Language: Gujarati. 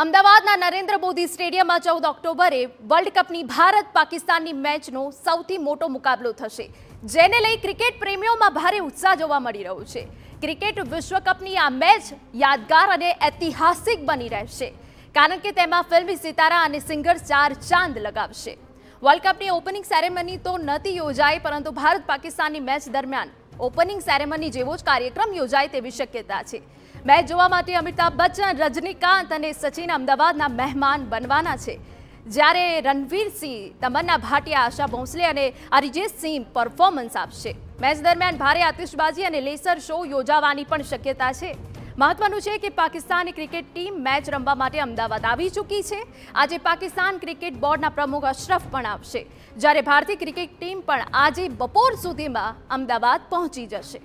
અમદાવાદના નરેન્દ્ર મોદી સ્ટેડિયમમાં ચૌદ ઓક્ટોબરે વર્લ્ડ કપની ભારત પાકિસ્તાનની મેચનો સૌથી મોટો મુકાબલો થશે જેને લઈ ક્રિકેટ પ્રેમીઓમાં ભારે ઉત્સાહ જોવા મળી રહ્યો છે ક્રિકેટ વિશ્વકપની આ મેચ યાદગાર અને ઐતિહાસિક બની રહેશે કારણ કે તેમાં ફિલ્મી સિતારા અને સિંગર ચાર ચાંદ લગાવશે વર્લ્ડ કપની ઓપનિંગ સેરેમની તો નથી યોજાઈ પરંતુ ભારત પાકિસ્તાનની મેચ દરમિયાન ઓપનિંગ સેરેમની જેવો જ કાર્યક્રમ યોજાય તેવી શક્યતા છે મેચ જોવા માટે અમિતાભ બચ્ચન રજનીકાંત અને સચિન અમદાવાદના મહેમાન બનવાના છે જ્યારે રણવીરસિંહ તમન્ના ભાટિયા આશા ભોંસલે અને સિંહ પરફોર્મન્સ આપશે મેચ દરમિયાન ભારે આતિશબાજી અને લેસર શો યોજાવાની પણ શક્યતા છે મહત્વનું છે કે પાકિસ્તાની ક્રિકેટ ટીમ મેચ રમવા માટે અમદાવાદ આવી ચૂકી છે આજે પાકિસ્તાન ક્રિકેટ બોર્ડના પ્રમુખ અશરફ પણ આવશે જ્યારે ભારતીય ક્રિકેટ ટીમ પણ આજે બપોર સુધીમાં અમદાવાદ પહોંચી જશે